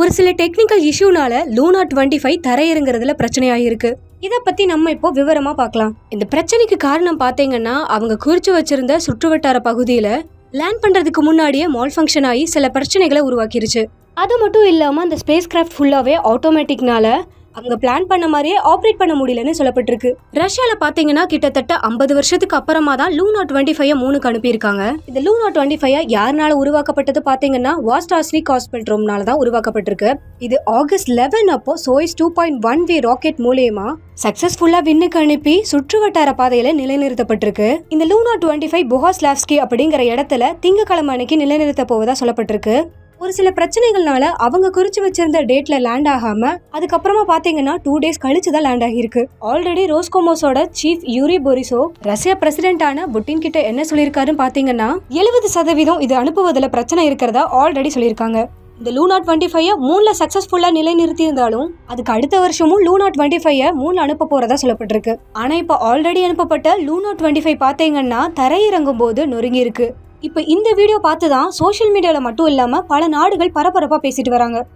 ஒரு சில டெக்னிக்கல் இஷ்யூனால லூனா டுவெண்ட்டி ஃபைவ் தரையிறங்குறதுல பிரச்சனையாயிருக்கு இதை பத்தி நம்ம இப்போ விவரமா பார்க்கலாம் இந்த பிரச்சனைக்கு காரணம் பார்த்தீங்கன்னா அவங்க குறிச்சு வச்சிருந்த சுற்றுவட்டார பகுதியில லேண்ட் பண்றதுக்கு முன்னாடியே மால் ஃபங்க்ஷன் ஆகி சில பிரச்சனைகளை உருவாக்கிருச்சு அது மட்டும் இல்லாமல் அந்த ஸ்பேஸ் கிராஃப்ட் ஃபுல்லாகவே ஆட்டோமேட்டிக்னால அவங்க பிளான் பண்ண மாதிரியே ஆப்ரேட் பண்ண முடியலன்னு சொல்லப்பட்டிருக்கு ரஷ்யாவில் பார்த்தீங்கன்னா கிட்டத்தட்ட ஐம்பது வருஷத்துக்கு அப்புறமா தான் லூனா டுவெண்ட்டி ஃபைவ் மூணுக்கு அனுப்பியிருக்காங்க இந்த லூனா டுவெண்ட்டி ஃபைவ் யாருனால உருவாக்கப்பட்டது பார்த்தீங்கன்னா வாஸ்டாஸ்னி காஸ்பெட்ரோம்னால தான் உருவாக்கப்பட்டிருக்கு இது ஆகஸ்ட் லெவன் அப்போ Soyuz two point one v rocket மூலியமா சக்சஸ்ஃபுல்லா விண்ணுக்கு அனுப்பி சுற்று வட்டார பாதையில நிலைநிறுத்தப்பட்டிருக்கு இந்த லூனா டுவெண்ட்டி ஃபைவ் புகாஸ்லாஸ்கி அப்படிங்கிற இடத்துல திங்கக்கிழமை அன்னைக்கு நிலைநிறுத்த போவதா சொல்லப்பட்டிருக்கு ஒரு சில பிரச்சனைகள்னால அவங்க குறிச்சு வச்சிருந்த டேட்ல லேண்ட் ஆகாம அதுக்கப்புறமா பாத்தீங்கன்னா டூ டேஸ் கழிச்சு தான் லேண்ட் ஆகிருக்கு ஆல்ரெடி ரோஸ்கோமோஸோட சீஃப் யூரி போரிசோ ரஷ்ய பிரசிடென்டான புட்டின் கிட்ட என்ன சொல்லியிருக்காருன்னு பாத்தீங்கன்னா எழுபது சதவீதம் இது அனுப்புவதில் பிரச்சனை இருக்கிறதா ஆல்ரெடி சொல்லியிருக்காங்க இந்த லூனா டுவெண்ட்டி ஃபைவ் மூணுல சக்சஸ்ஃபுல்லா நிலைநிறுத்தி இருந்தாலும் அதுக்கு அடுத்த வருஷமும் லூனா டுவெண்ட்டி ஃபைவ் மூணு அனுப்ப போறதா சொல்லப்பட்டிருக்கு ஆனா இப்ப ஆல்ரெடி அனுப்பப்பட்ட லூனா டுவெண்ட்டி ஃபைவ் பாத்தீங்கன்னா தரையிறங்கும் போது நொறுங்கி இருக்கு இப்போ இந்த வீடியோ பார்த்து தான் சோஷியல் மீடியாவில் மட்டும் இல்லாமல் பல நாடுகள் பரபரப்பாக பேசிட்டு வராங்க